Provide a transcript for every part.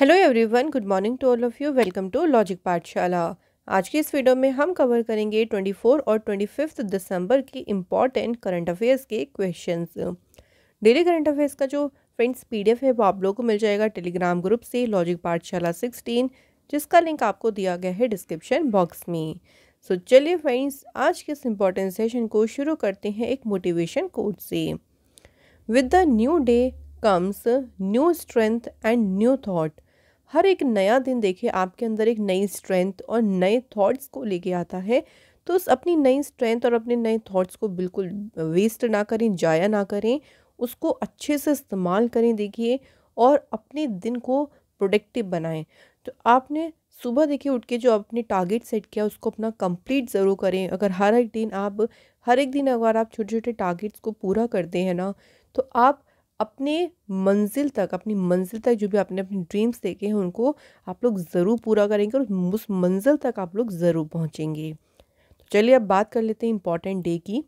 Hello everyone good morning to all of you welcome to logic Pathshala आज की इस video में हम कवर करेंगे 24 और 25 दिसंबर की इम्पॉर्टेंट करंट अफेयर्स के क्वेश्चंस डेली करंट अफेयर्स का जो फ्रेंड्स पीडीएफ है वो आप लोगों को मिल जाएगा टेलीग्राम ग्रुप से लॉजिक पाठशाला 16 जिसका लिंक आपको दिया गया है डिस्क्रिप्शन बॉक्स में सो so, चलिए फ्रेंड्स आज के इस इम्पॉर्टेंट सेशन को शुरू करते हैं एक मोटिवेशन कोड से with the new day comes new strength and new thought हर एक नया दिन देखिए आपके अंदर एक नई स्ट्रेंथ और नए थॉट्स को लेके आता है तो उस अपनी नई स्ट्रेंथ और अपने नए थॉट्स को बिल्कुल वेस्ट ना करें जाया ना करें उसको अच्छे से इस्तेमाल करें देखिए और अपने दिन को प्रोडक्टिव बनाएं तो आपने सुबह देखिए उठ के जो आपने टारगेट सेट किया उसको अपना कंप्लीट ज़रूर करें अगर हर एक दिन आप हर एक दिन अगर आप छोटे छोटे टारगेट्स को पूरा करते हैं ना तो आप अपने मंजिल तक अपनी मंजिल तक जो भी आपने अपने ड्रीम्स देखे हैं उनको आप लोग ज़रूर पूरा करेंगे और उस मंजिल तक आप लोग ज़रूर पहुँचेंगे तो चलिए अब बात कर लेते हैं इम्पॉर्टेंट डे की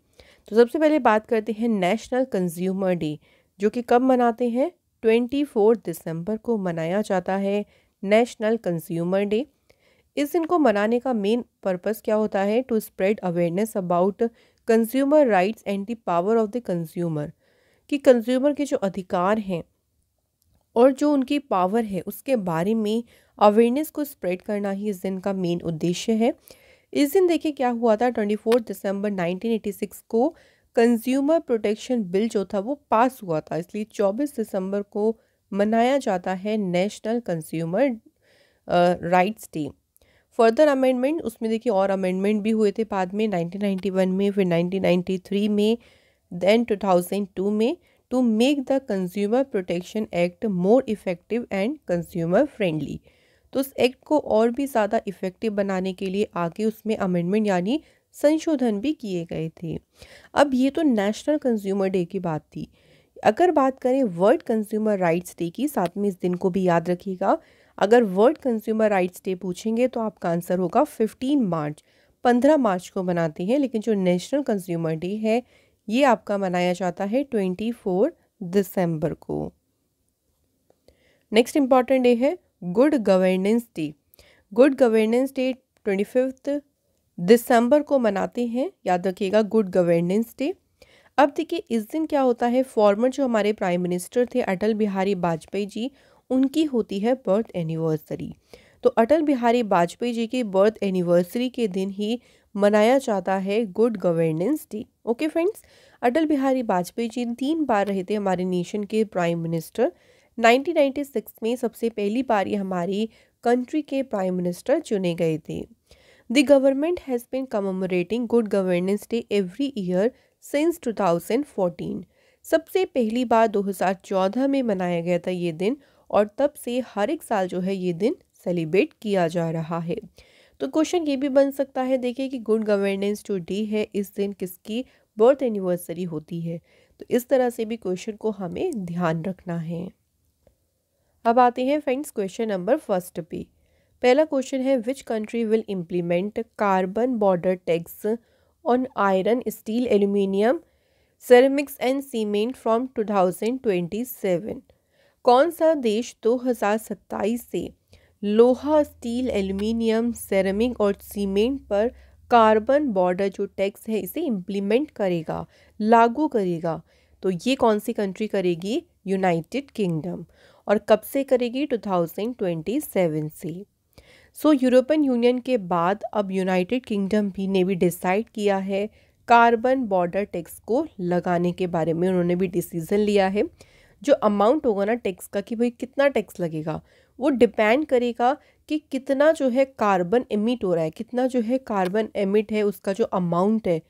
तो सबसे पहले बात करते हैं नेशनल कंज्यूमर डे जो कि कब मनाते हैं ट्वेंटी दिसंबर को मनाया जाता है नेशनल कंज्यूमर डे इस दिन को मनाने का मेन पर्पस क्या होता है to spread awareness about consumer rights and the power of the consumer कि कंज्यूमर के जो अधिकार हैं और जो उनकी पावर है उसके बारे में अवेयरनेस को स्प्रेड करना ही इस दिन का मेन उद्देश्य है इस दिन देखिए क्या हुआ था ट्वेंटी फोर्थ दिसंबर 1986 को कंज्यूमर प्रोटेक्शन बिल जो था वो पास हुआ था इसलिए 24 दिसंबर को मनाया जाता है National Consumer Rights Day further amendment उसमें देखिए और अमेंडमेंट भी हुए थे बाद में 1991 में फिर 1993 में थाउजेंड 2002 में to make the consumer protection act more effective and consumer friendly तो उस एक्ट को और भी ज़्यादा इफ़ेक्टिव बनाने के लिए आगे उसमें अमेंडमेंट यानी संशोधन भी किए गए थे अब ये तो नेशनल कंज्यूमर डे की बात थी अगर बात करें वर्ल्ड कंज्यूमर राइट्स डे की साथ में इस दिन को भी याद रखिएगा अगर वर्ल्ड कंज्यूमर राइट्स डे पूछेंगे तो आपका आंसर होगा फिफ्टीन मार्च पंद्रह मार्च को मनाते हैं लेकिन जो नेशनल कंज्यूमर डे है ये आपका मनाया जाता है ट्वेंटी फोर दिसंबर को नेक्स्ट इम्पॉर्टेंट डे है Good Governance Day Good Governance Day twenty fifth दिसंबर को मनाते हैं याद रखिएगा गुड गवर्नेंस डे अब देखिए इस दिन क्या होता है फॉर्मर जो हमारे प्राइम मिनिस्टर थे अटल बिहारी वाजपेयी जी उनकी होती है बर्थ एनिवर्सरी तो अटल बिहारी वाजपेयी जी की बर्थ एनिवर्सरी के दिन ही मनाया जाता है Good Governance Day okay friends Atal Bihari Vajpayee ji तीन बार रहे थे हमारे नेशन के प्राइम मिनिस्टर 1996 में सबसे पहली बार ये हमारी कंट्री के प्राइम मिनिस्टर चुने गए थे the government has been commemorating Good Governance Day every year since 2014 सबसे पहली बार 2014 में मनाया गया था ये दिन और तब से हर एक साल जो है ये दिन सेलिब्रेट किया जा रहा है तो क्वेश्चन ये भी बन सकता है देखिए कि गुड गवर्नेंस जो डे है इस दिन किसकी बर्थ एनिवर्सरी होती है तो इस तरह से भी क्वेश्चन को हमें ध्यान रखना है अब आते हैं फ्रेंड्स क्वेश्चन नंबर फर्स्ट पे पहला क्वेश्चन है which country will implement carbon border tax on iron steel aluminium ceramics and cement from 2027 कौन सा देश 2027 से लोहा स्टील एल्युमिनियम सेरेमिक और सीमेंट पर कार्बन बॉर्डर जो टैक्स है इसे इम्प्लीमेंट करेगा लागू करेगा तो ये कौन सी कंट्री करेगी यूनाइटेड किंगडम और कब से करेगी 2027 से सो यूरोपियन यूनियन के बाद अब यूनाइटेड किंगडम भी ने भी डिसाइड किया है कार्बन बॉर्डर टैक्स को लगाने के बारे में उन्होंने भी डिसीजन लिया है जो अमाउंट होगा ना टैक्स का कि भाई कितना टैक्स लगेगा वो डिपेंड करेगा कि कितना जो है कार्बन एमिट हो रहा है कितना जो है कार्बन एमिट है उसका जो अमाउंट है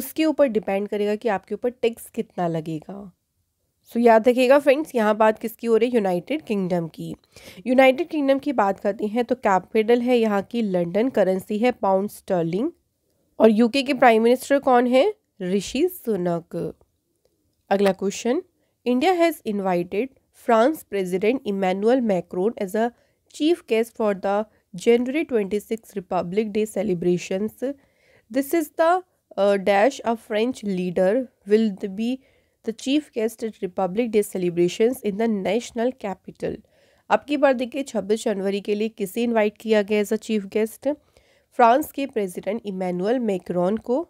उसके ऊपर डिपेंड करेगा कि आपके ऊपर टैक्स कितना लगेगा सो so, याद रखिएगा फ्रेंड्स यहाँ बात किसकी हो रही है यूनाइटेड किंगडम की यूनाइटेड किंगडम की बात करते हैं तो कैपिटल है यहाँ की लंडन करेंसी है पाउंड स्टर्लिंग और यूके के प्राइम मिनिस्टर कौन है ऋषि सुनक अगला question India has invited France president Emmanuel Macron as a chief guest for the January twenty six Republic Day celebrations this is the dash a French leader will be the chief guest at Republic Day celebrations in the national capital अब की बार देखिए छब्बीस जनवरी के लिए किसे invite किया गया as a chief guest France के प्रेसिडेंट इमैनुअल मैक्रोन को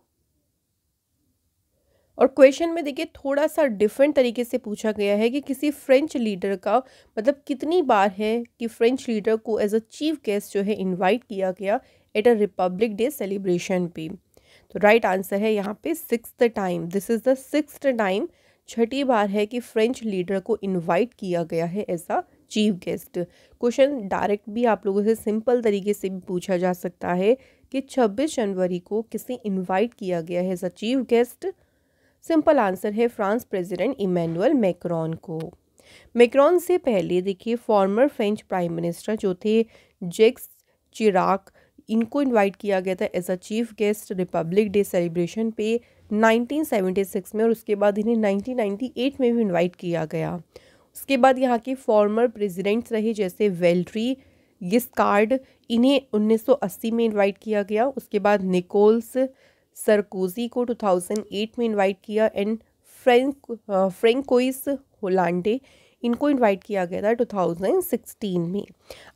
और क्वेश्चन में देखिए थोड़ा सा डिफरेंट तरीके से पूछा गया है कि किसी फ्रेंच लीडर का मतलब कितनी बार है कि फ्रेंच लीडर को एज अ चीफ गेस्ट जो है इनवाइट किया गया at a Republic day celebration पे तो राइट आंसर है यहाँ पे six time this is the six time छठी बार है कि फ्रेंच लीडर को इन्वाइट किया गया है as a chief guest question direct भी आप लोगों से सिंपल तरीके से भी पूछा जा सकता है कि छब्बीस जनवरी को किसे इन्वाइट किया गया है as a chief guest simple answer है फ्रांस प्रेसिडेंट इमैनुअल मैक्रॉन को मैक्रॉन से पहले देखिए फॉर्मर फ्रेंच प्राइम मिनिस्टर जो थे जेक्स चिराक इनको इनवाइट किया गया था as a chief guest republic day celebration पे 1976 में और उसके बाद इन्हें 1998 में भी इनवाइट किया गया उसके बाद यहाँ के फॉर्मर प्रेसिडेंट्स रहे जैसे वेल्ट्री गिस्कार्ड इन्हें 1980 में इनवाइट किया गया उसके बाद निकोल्स सरकोजी को 2008 में इनवाइट किया एंड फ्रेंक फ्रेंकोइस होलांडे इनको इनवाइट किया गया था 2016 में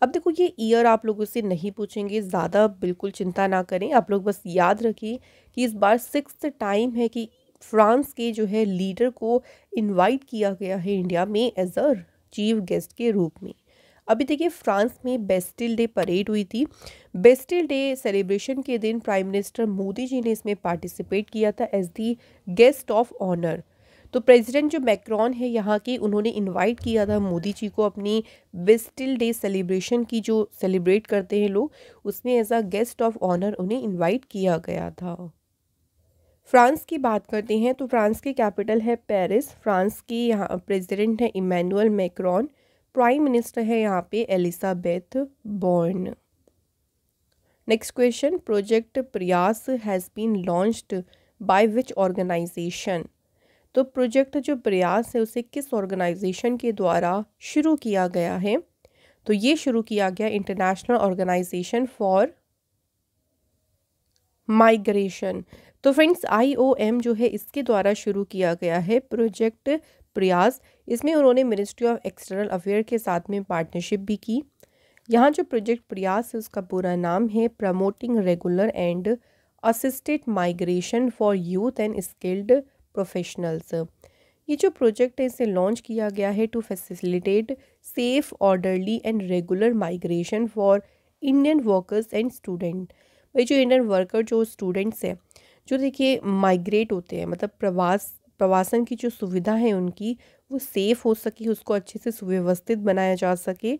अब देखो ये ईयर आप लोगों से नहीं पूछेंगे ज़्यादा बिल्कुल चिंता ना करें आप लोग बस याद रखिए कि इस बार सिक्स टाइम है कि फ्रांस के जो है लीडर को इनवाइट किया गया है इंडिया में एज अ चीफ गेस्ट के रूप में अभी देखिए फ्रांस में बेस्टिल डे परेड हुई थी बेस्टिल डे सेलिब्रेशन के दिन प्राइम मिनिस्टर मोदी जी ने इसमें पार्टिसिपेट किया था as the guest of honour तो प्रेसिडेंट जो मैक्रॉन है यहाँ के उन्होंने इनवाइट किया था मोदी जी को अपनी बेस्टिल डे सेलिब्रेशन की जो सेलिब्रेट करते हैं लोग उसमें as a guest of honour उन्हें इन्वाइट किया गया था फ्रांस की बात करते हैं तो फ्रांस की कैपिटल है पेरिस फ्रांस की यहाँ प्रेसिडेंट है इमैनुअल मैक्रॉन प्राइम मिनिस्टर है यहाँ पे Elizabeth Borne next question project Prayas has been launched by which organisation तो प्रोजेक्ट जो प्रयास है उसे किस ऑर्गेनाइजेशन के द्वारा शुरू किया गया है तो ये शुरू किया गया इंटरनेशनल ऑर्गेनाइजेशन फॉर माइग्रेशन तो फ्रेंड्स आईओएम जो है इसके द्वारा शुरू किया गया है प्रोजेक्ट प्रयास इसमें उन्होंने मिनिस्ट्री ऑफ एक्सटर्नल अफेयर के साथ में पार्टनरशिप भी की यहाँ जो प्रोजेक्ट प्रयास है उसका पूरा नाम है promoting regular and assisted migration for youth and skilled professionals ये जो प्रोजेक्ट है इसे लॉन्च किया गया है to facilitate safe orderly and regular migration for Indian workers and student भाई जो इंडियन वर्कर जो स्टूडेंट्स हैं जो देखिए माइग्रेट होते हैं मतलब प्रवास प्रवासन की जो सुविधा है उनकी वो सेफ़ हो सके उसको अच्छे से सुव्यवस्थित बनाया जा सके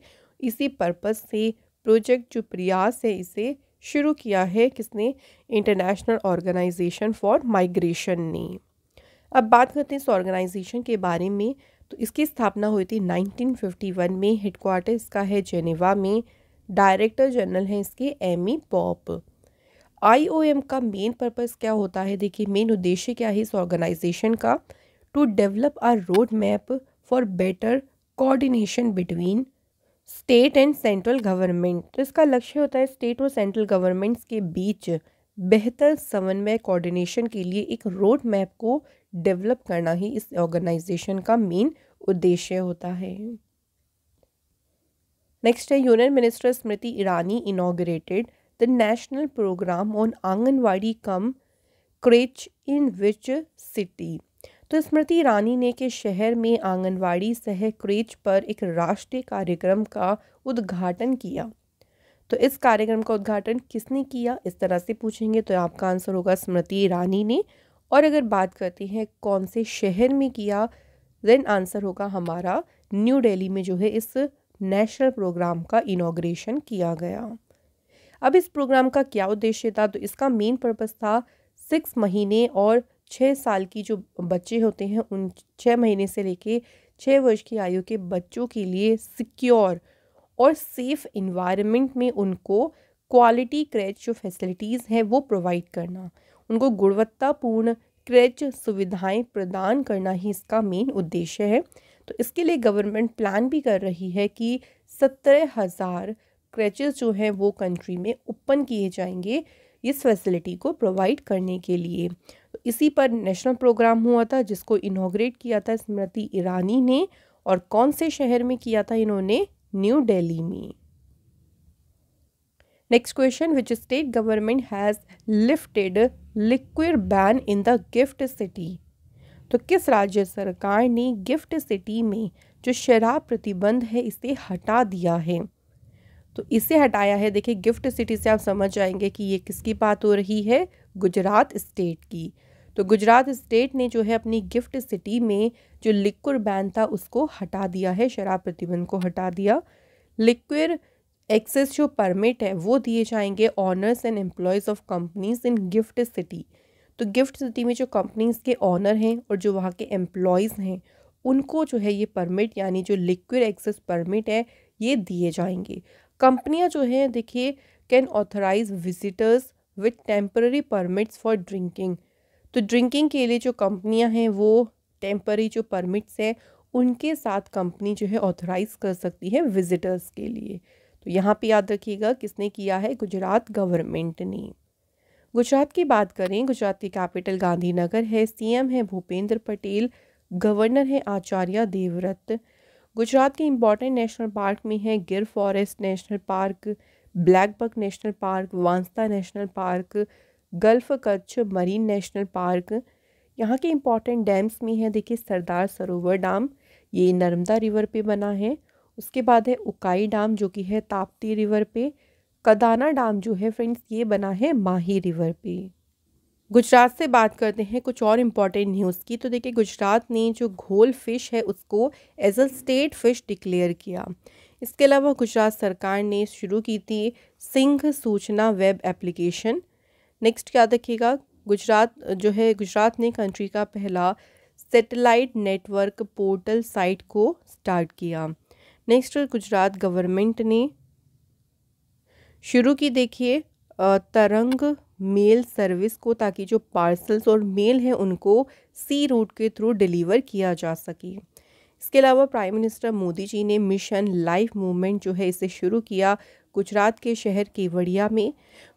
इसी पर्पज़ से प्रोजेक्ट जो प्रयास है इसे शुरू किया है किसने इंटरनेशनल ऑर्गेनाइजेशन फॉर माइग्रेशन ने अब बात करते हैं इस ऑर्गेनाइजेशन के बारे में तो इसकी स्थापना हुई थी 1951 में हेडक्वार्टर इसका है जेनेवा में डायरेक्टर जनरल हैं इसके एमी पॉप e आईओएम का मेन पर्पज़ क्या होता है देखिए मेन उद्देश्य क्या है इस ऑर्गेनाइजेशन का to develop a road map for better coordination between state and central government तो इसका लक्ष्य होता है स्टेट और सेंट्रल गवर्नमेंट्स के बीच बेहतर समन्वय कोऑर्डिनेशन के लिए एक रोड मैप को डेवलप करना ही इस ऑर्गेनाइजेशन का मेन उद्देश्य होता है नेक्स्ट है union minister Smriti Irani inaugurated the national program on Anganwadi cum crèche in which city? तो स्मृति ईरानी ने के शहर में आंगनवाड़ी सह क्रेच पर एक राष्ट्रीय कार्यक्रम का उद्घाटन किया तो इस कार्यक्रम का उद्घाटन किसने किया इस तरह से पूछेंगे तो आपका आंसर होगा स्मृति ईरानी ने और अगर बात करते हैं कौन से शहर में किया देन आंसर होगा हमारा न्यू दिल्ली में जो है इस नेशनल प्रोग्राम का इनाग्रेशन किया गया अब इस प्रोग्राम का क्या उद्देश्य था तो इसका मेन पर्पज़ था सिक्स महीने और छः साल की जो बच्चे होते हैं उन छः महीने से लेके छः वर्ष की आयु के बच्चों के लिए सिक्योर और सेफ इन्वायरमेंट में उनको क्वालिटी क्रैच जो फैसिलिटीज़ हैं वो प्रोवाइड करना उनको गुणवत्तापूर्ण क्रैच सुविधाएं प्रदान करना ही इसका मेन उद्देश्य है तो इसके लिए गवर्नमेंट प्लान भी कर रही है कि सत्रह हज़ार क्रैचेस जो हैं वो कंट्री में ओपन किए जाएंगे इस फैसिलिटी को प्रोवाइड करने के लिए तो इसी पर नेशनल प्रोग्राम हुआ था जिसको इनाग्रेट किया था स्मृति ईरानी ने और कौन से शहर में किया था इन्होंने न्यू दिल्ली में next question which state government has lifted liquid ban in the gift city तो किस राज्य सरकार ने गिफ्ट सिटी में जो शराब प्रतिबंध है इसे हटा दिया है तो इसे हटाया है देखिए गिफ्ट सिटी से आप समझ जाएंगे कि ये किसकी बात हो रही है गुजरात स्टेट की तो गुजरात स्टेट ने जो है अपनी गिफ्ट सिटी में जो लिक्विड बैन था उसको हटा दिया है शराब प्रतिबंध को हटा दिया लिक्विड एक्सेस जो परमिट है वो दिए जाएंगे owners and employees of companies in gift city तो गिफ्ट सिटी में जो कंपनीज के ऑनर हैं और जो वहाँ के एम्प्लॉयज़ हैं उनको जो है ये परमिट यानी जो लिक्विड एक्सेस परमिट है ये दिए जाएंगे कंपनियां जो हैं देखिए can authorise visitors with temporary permits for drinking तो ड्रिंकिंग के लिए जो कंपनियां हैं वो टेम्पररी जो परमिट्स हैं उनके साथ कंपनी जो है ऑथराइज कर सकती है विजिटर्स के लिए तो यहाँ पे याद रखिएगा किसने किया है गुजरात गवर्नमेंट ने गुजरात की बात करें गुजरात की कैपिटल गांधीनगर है सीएम है भूपेंद्र पटेल गवर्नर है आचार्य देवव्रत गुजरात के इम्पॉर्टेंट नेशनल पार्क में है Gir forest national park black buck national park Vansda national park gulf Kutch marine national park यहाँ के इम्पॉर्टेंट डैम्स में है देखिए सरदार सरोवर डैम ये नर्मदा रिवर पे बना है उसके बाद है उकाई डैम जो कि है ताप्ती रिवर पे कदाना डैम जो है फ्रेंड्स ये बना है माही रिवर पे गुजरात से बात करते हैं कुछ और इम्पॉर्टेंट न्यूज़ की तो देखिए गुजरात ने जो घोल फिश है उसको as a state fish declare किया इसके अलावा गुजरात सरकार ने शुरू की थी सिंह सूचना वेब एप्लीकेशन नेक्स्ट क्या देखिएगा गुजरात जो है गुजरात ने कंट्री का पहला सेटेलाइट नेटवर्क पोर्टल साइट को स्टार्ट किया नेक्स्ट गुजरात गवर्नमेंट ने शुरू की देखिए तरंग मेल सर्विस को ताकि जो पार्सल्स और मेल हैं उनको सी रूट के थ्रू डिलीवर किया जा सके इसके अलावा प्राइम मिनिस्टर मोदी जी ने मिशन लाइफ मूवमेंट जो है इसे शुरू किया गुजरात के शहर केवड़िया में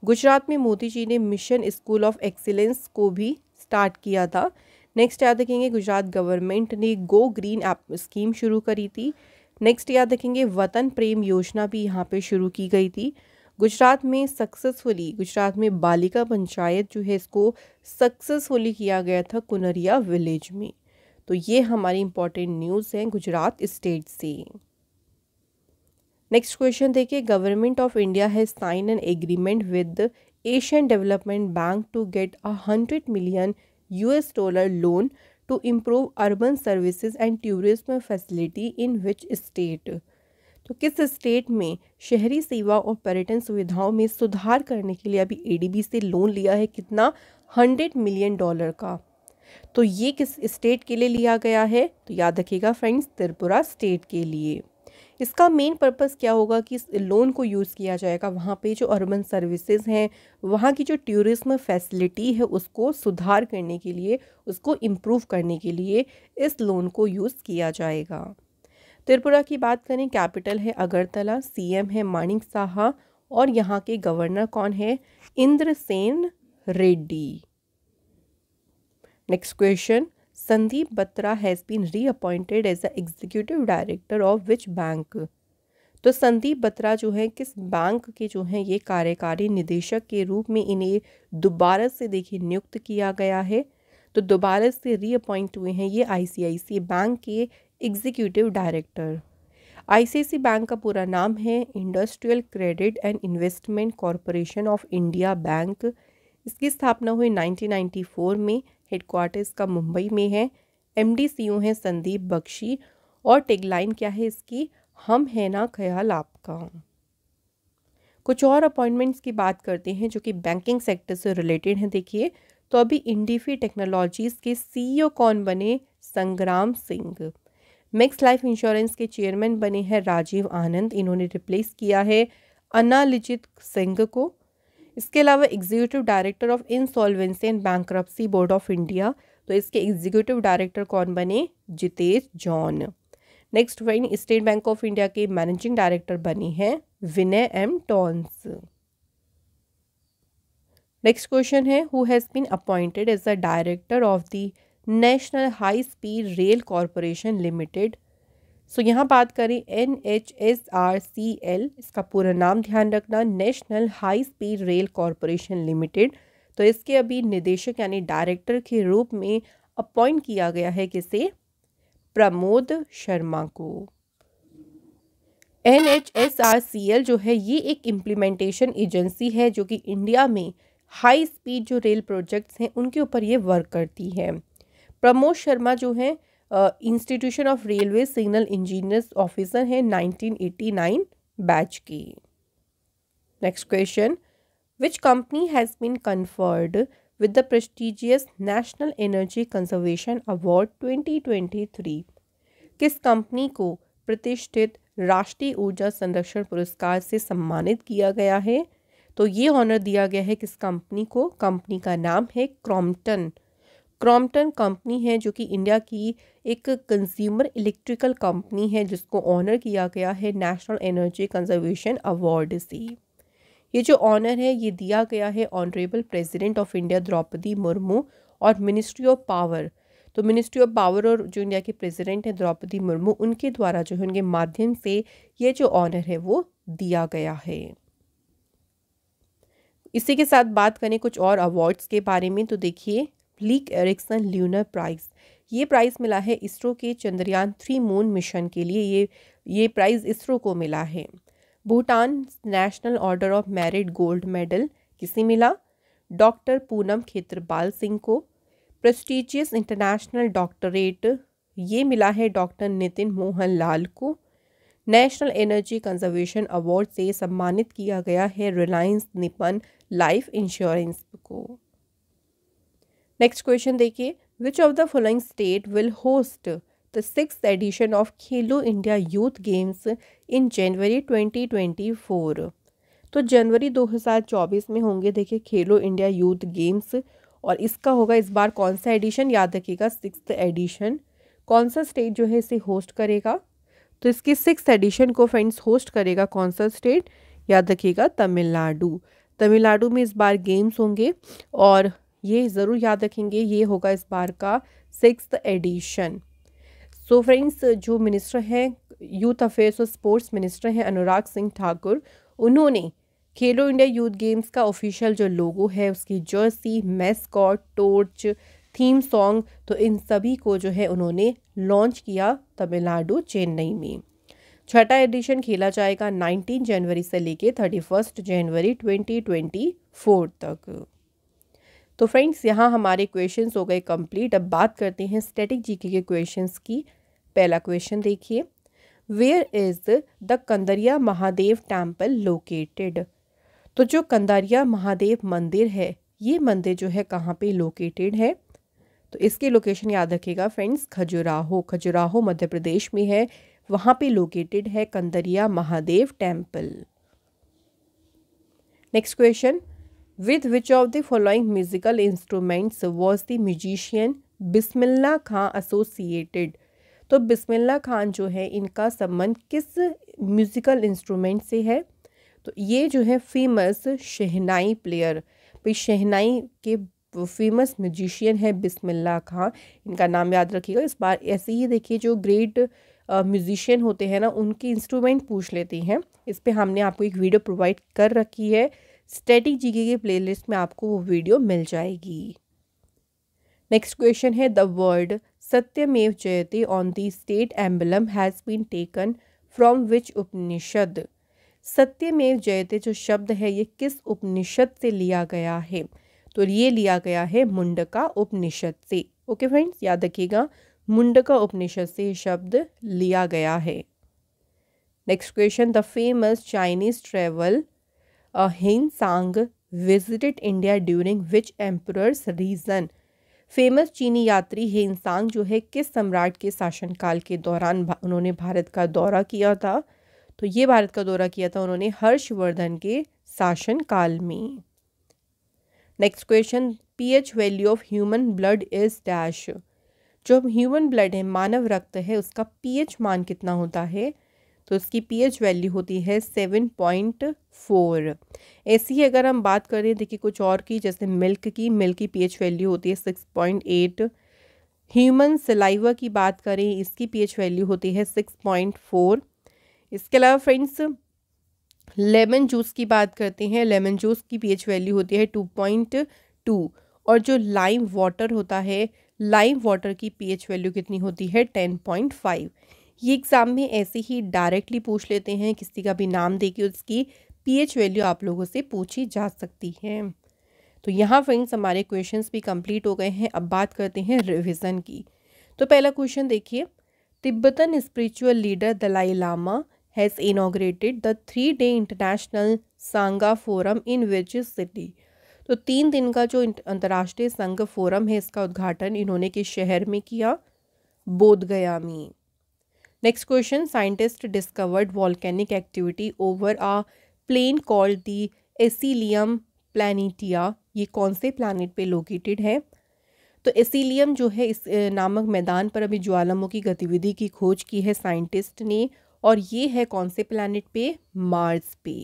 गुजरात में मोदी जी ने मिशन स्कूल ऑफ एक्सीलेंस को भी स्टार्ट किया था नेक्स्ट याद रखेंगे गुजरात गवर्नमेंट ने गो ग्रीन ऐप स्कीम शुरू करी थी नेक्स्ट याद रखेंगे वतन प्रेम योजना भी यहाँ पे शुरू की गई थी गुजरात में सक्सेसफुली गुजरात में बालिका पंचायत जो है इसको सक्सेसफुली किया गया था कुनरिया विलेज में तो ये हमारी इंपॉर्टेंट न्यूज़ है गुजरात स्टेट से नेक्स्ट क्वेश्चन देखिए government of India has sign an agreement with Asian development bank to get a hundred million US dollar loan to improve urban services and tourism facility in which state तो किस state में शहरी सेवा और पर्यटन सुविधाओं में सुधार करने के लिए अभी एडीबी से लोन लिया है कितना हंड्रेड मिलियन डॉलर का तो ये किस स्टेट के लिए लिया गया है तो याद रखिएगा फ्रेंड्स त्रिपुरा स्टेट के लिए इसका मेन पर्पस क्या होगा कि इस लोन को यूज़ किया जाएगा वहाँ पे जो अर्बन सर्विसेज हैं वहाँ की जो टूरिज्म फैसिलिटी है उसको सुधार करने के लिए उसको इम्प्रूव करने के लिए इस लोन को यूज़ किया जाएगा त्रिपुरा की बात करें कैपिटल है अगरतला सीएम है माणिक साहा और यहाँ के गवर्नर कौन है Indrasena Reddy next question Sandeep Batra has been reappointed as a executive director of which bank तो संदीप बत्रा जो है किस बैंक के जो हैं ये कार्यकारी निदेशक के रूप में इन्हें दोबारा से देखिए नियुक्त किया गया है तो दोबारा से रीअपॉइंट हुए हैं ये आईसीआईसी बैंक के एग्जीक्यूटिव डायरेक्टर आई बैंक का पूरा नाम है industrial credit and investment corporation of India bank इसकी स्थापना हुई 1994 में हेडक्वार्टर का मुंबई में है एम डी सी हैं संदीप बख्शी और टेगलाइन क्या है इसकी हम है ना ख्याल आपका कुछ और अपॉइंटमेंट्स की बात करते हैं जो कि बैंकिंग सेक्टर से रिलेटेड हैं देखिए तो अभी इंडीफी टेक्नोलॉजीज़ के सीईओ e कौन बने Sangram Singh Max Life insurance के चेयरमैन बने हैं राजीव आनंद इन्होंने रिप्लेस किया है अनालिजित सिंह को इसके अलावा executive director of insolvency and bankruptcy board of India तो इसके एग्जीक्यूटिव डायरेक्टर कौन बने जितेश जॉन नेक्स्ट वाइन स्टेट बैंक ऑफ इंडिया के मैनेजिंग डायरेक्टर बने हैं Vinay M Tonse next question है who has been appointed as a director of the national high speed rail corporation limited so यहाँ बात करें N H S R C L इसका पूरा नाम ध्यान रखना national high speed rail corporation limited तो इसके अभी निदेशक यानी डायरेक्टर के रूप में अपॉइंट किया गया है किसे प्रमोद शर्मा को N H S R C L जो है ये एक इम्प्लीमेंटेशन एजेंसी है जो कि इंडिया में हाई स्पीड जो रेल प्रोजेक्ट्स हैं उनके ऊपर ये वर्क करती है प्रमोद शर्मा जो है institution of railway signal engineers officer हैं 1989 बैच की next question which company has been conferred with the prestigious national energy conservation award 2023 किस कंपनी को प्रतिष्ठित राष्ट्रीय ऊर्जा संरक्षण पुरस्कार से सम्मानित किया गया है तो ये ऑनर दिया गया है किस कंपनी को कंपनी का नाम है क्रॉम्पटन क्रॉम्पटन कंपनी है जो कि इंडिया की एक कंज्यूमर इलेक्ट्रिकल कंपनी है जिसको ऑनर किया गया है नेशनल एनर्जी कंजर्वेशन अवार्ड से ये जो ऑनर है ये दिया गया है honourable president of India Droupadi Murmu और मिनिस्ट्री ऑफ पावर तो मिनिस्ट्री ऑफ पावर और जो इंडिया के प्रेसिडेंट हैं द्रौपदी मुर्मू उनके द्वारा जो है उनके माध्यम से ये जो ऑनर है वो दिया गया है इसी के साथ बात करें कुछ और अवार्ड्स के बारे में तो देखिए ब्लिक एरिक्सन ल्यूनर प्राइज़ ये प्राइज़ मिला है इसरो के चंद्रयान थ्री मून मिशन के लिए ये ये प्राइज़ इसरो को मिला है Bhutan national order of merit gold medal किसे मिला डॉक्टर पूनम खेत्रपाल सिंह को प्रेस्टिजियस इंटरनेशनल डॉक्टरेट ये मिला है डॉक्टर नितिन मोहन लाल को नेशनल एनर्जी कंजर्वेशन अवार्ड से सम्मानित किया गया है रिलायंस निपन लाइफ इंश्योरेंस को नेक्स्ट क्वेश्चन देखिए which of the following state will host the six edition of Khelo India youth games in January 2024 तो जनवरी 2024 में होंगे देखिए खेलो इंडिया यूथ गेम्स और इसका होगा इस बार कौन सा एडिशन याद रखिएगा सिक्स एडिशन कौन सा स्टेट जो है इसे होस्ट करेगा तो इसकी सिक्स एडिशन को फ्रेंड्स होस्ट करेगा कौन सा स्टेट याद रखिएगा तमिलनाडु तमिलनाडु में इस बार गेम्स होंगे और ये ज़रूर याद रखेंगे ये होगा इस बार का सिक्स एडिशन सो फ्रेंड्स जो मिनिस्टर हैं यूथ अफेयर्स और स्पोर्ट्स मिनिस्टर हैं अनुराग सिंह ठाकुर उन्होंने खेलो इंडिया यूथ गेम्स का ऑफिशियल जो लोगो है उसकी jersey mascot torch theme song तो इन सभी को जो है उन्होंने लॉन्च किया तमिलनाडु चेन्नई में छठा एडिशन खेला जाएगा 19 जनवरी से लेके 31 जनवरी 2024 तक तो फ्रेंड्स यहाँ हमारे क्वेश्चन हो गए कंप्लीट अब बात करते हैं स्टैटिक जीके के क्वेश्चंस की पहला क्वेश्चन देखिए where is the Kandariya Mahadev temple located तो जो कंदरिया महादेव मंदिर है ये मंदिर जो है कहाँ पे लोकेटेड है तो इसकी लोकेशन याद रखिएगा फ्रेंड्स खजुराहो खजुराहो मध्य प्रदेश में है वहाँ पे लोकेटेड है Kandariya Mahadev temple next question with which of the following musical instruments was the musician Bismillah Khan associated तो बिस्मिल्ला खान जो है इनका संबंध किस म्यूज़िकल इंस्ट्रूमेंट से है तो ये जो है फेमस शहनाई प्लेयर भाई शहनाई के फेमस म्यूजिशियन है बिस्मिल्ला खां इनका नाम याद रखिएगा इस बार ऐसे ही देखिए जो ग्रेट म्यूजिशियन होते हैं ना उनके इंस्ट्रूमेंट पूछ लेते हैं इस पर हमने आपको एक वीडियो प्रोवाइड कर रखी है स्टैटिक जीके के प्लेलिस्ट में आपको वो वीडियो मिल जाएगी नेक्स्ट क्वेश्चन है the word Satyameva Jayate on the state emblem has been taken from which Upanishad Satyameva Jayate जो शब्द है ये किस उपनिषद से लिया गया है तो ये लिया गया है मुंडका उपनिषद से ओके फ्रेंड्स याद रखिएगा मुंडका उपनिषद से ये शब्द लिया गया है next question the famous Chinese travel Tsang visited India during which emperor's reign famous चीनी यात्री हेनसांग जो है किस सम्राट के शासनकाल के दौरान उन्होंने भारत का दौरा किया था तो ये भारत का दौरा किया था उन्होंने हर्षवर्धन के शासनकाल में next question pH value of human blood is dash जो ह्यूमन ब्लड है मानव रक्त है उसका पीएच मान कितना होता है तो इसकी पीएच वैल्यू होती है सेवन पॉइंट फोर ऐसी ही अगर हम बात करें देखिए कुछ और की जैसे मिल्क की मिल्क की पीएच वैल्यू होती है six point eight human saliva की बात करें इसकी पीएच वैल्यू होती है सिक्स पॉइंट फोर इसके अलावा फ्रेंड्स लेमन जूस की बात करते हैं लेमन जूस की पीएच वैल्यू होती है टू पॉइंट टू और जो लाइम वाटर होता है लाइम वाटर की पीएच वैल्यू कितनी होती है टेन पॉइंट फाइव ये एग्ज़ाम में ऐसे ही डायरेक्टली पूछ लेते हैं किसी का भी नाम दे के उसकी पीएच वैल्यू आप लोगों से पूछी जा सकती है तो यहाँ फ्रेंड्स हमारे क्वेश्चंस भी कंप्लीट हो गए हैं अब बात करते हैं रिवीजन की तो पहला क्वेश्चन देखिए Tibetan spiritual leader Dalai Lama has inaugurated the three day international Sangha forum in which city तो तीन दिन का जो अंतर्राष्ट्रीय संघ फोरम है इसका उद्घाटन इन्होंने किस शहर में किया बोधगया में next question scientist discovered volcanic activity over a plain called the एसीलियम प्लानिटिया ये कौन से प्लानट पे लोकेटेड है तो एसीलियम जो है इस नामक मैदान पर अभी ज्वालामुखी गतिविधि की खोज की है साइंटिस्ट ने और ये है कौन से प्लानट पे मार्स पे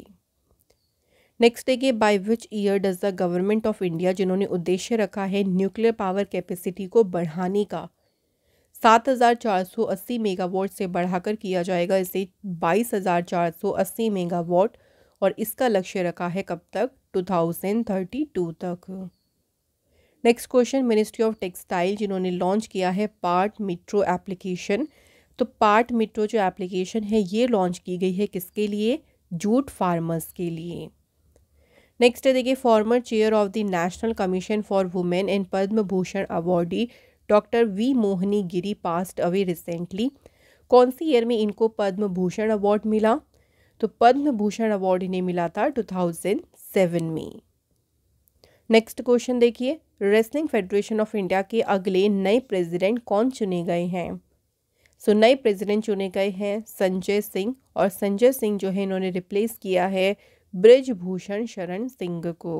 नेक्स्ट है कि by which year does the government of India जिन्होंने उद्देश्य रखा है न्यूक्लियर पावर कैपेसिटी को बढ़ाने का 7,480 मेगावाट से बढ़ाकर किया जाएगा इसे 22,480 मेगावाट और इसका लक्ष्य रखा है कब तक 2032 तक next question ministry of textile जिन्होंने लॉन्च किया है पार्ट मिट्रो एप्लीकेशन तो पार्ट मिट्रो जो एप्लीकेशन है ये लॉन्च की गई है किसके लिए जूट फार्मर्स के लिए नेक्स्ट है देखिए former chair of the national commission for women and Padma Bhushan awardee doctor V Mohini Giri passed away recently कौन सी ईयर में इनको पद्म भूषण अवार्ड मिला तो पद्म भूषण अवार्ड इन्हें मिला था 2007 में नेक्स्ट क्वेश्चन देखिए रेसलिंग फेडरेशन ऑफ इंडिया के अगले नए प्रेसिडेंट कौन चुने गए हैं सो so, नए प्रेसिडेंट चुने गए हैं संजय सिंह और संजय सिंह जो है इन्होंने रिप्लेस किया है ब्रजभूषण शरण सिंह को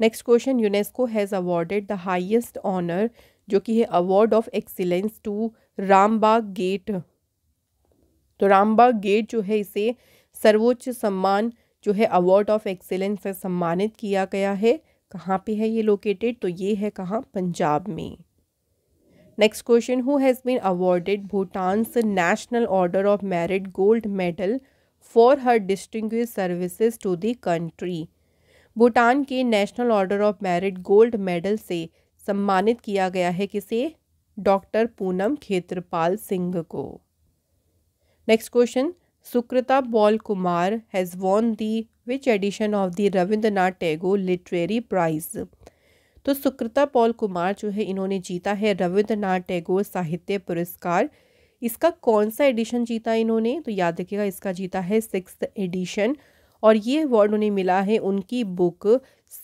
next question UNESCO has awarded the highest honour जो कि है award of excellence to Rambagh gate तो रामबाग गेट जो है इसे सर्वोच्च सम्मान जो है अवार्ड ऑफ एक्सीलेंस से सम्मानित किया गया है कहाँ पे है ये लोकेटेड तो ये है कहाँ पंजाब में next question who has been awarded Bhutan's national order of merit gold medal for her distinguished services to the country Bhutan के national order of merit gold medal से सम्मानित किया गया है किसे डॉक्टर पूनम खेत्रपाल सिंह को next question Sukrita Paul Kumar has won the which edition of the Rabindranath Tagore literary prize तो Sukrita Paul Kumar जो है इन्होंने जीता है रविंद्रनाथ टैगोर साहित्य पुरस्कार इसका कौन सा एडिशन जीता इन्होंने तो याद रखिएगा इसका जीता है सिक्स एडिशन और ये अवार्ड उन्हें मिला है उनकी book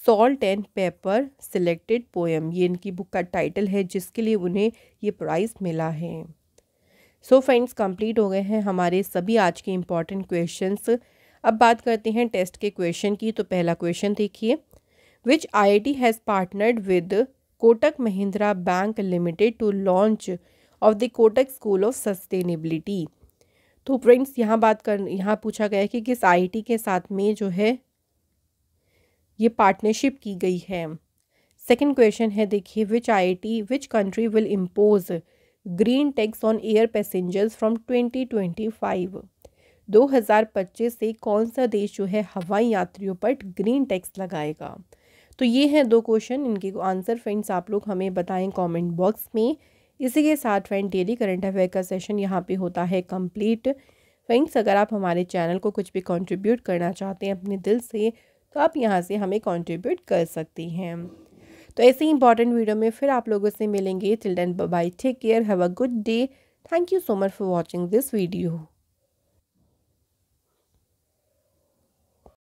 salt and pepper selected poem ये इनकी बुक का टाइटल है जिसके लिए उन्हें ये प्राइज़ मिला है सो फ्रेंड्स कंप्लीट हो गए हैं हमारे सभी आज के इम्पॉर्टेंट क्वेश्चंस अब बात करते हैं टेस्ट के क्वेश्चन की तो पहला क्वेश्चन देखिए which I I T has partnered with Kotak Mahindra bank limited to launch of the Kotak school of sustainability तो फ्रेंड्स यहाँ बात कर यहाँ पूछा गया है कि किस आईटी के साथ में जो है ये पार्टनरशिप की गई है सेकेंड क्वेश्चन है देखिए विच टी which country will impose green tax on air passengers from 2025 पच्चीस से कौन सा देश जो है हवाई यात्रियों पर ग्रीन टैक्स लगाएगा तो ये हैं दो क्वेश्चन इनके आंसर फ्रेंड्स आप लोग हमें बताएं कमेंट बॉक्स में इसी के साथ फ्रेंड डेली करंट अफेयर का सेशन यहाँ पे होता है कंप्लीट फ्रेंड्स अगर आप हमारे चैनल को कुछ भी कंट्रीब्यूट करना चाहते हैं अपने दिल से तो आप यहाँ से हमें कंट्रीब्यूट कर सकती हैं तो ऐसे ही इंपॉर्टेंट वीडियो में फिर आप लोगों से मिलेंगे children bye take care have a good day thank you so much for watching this video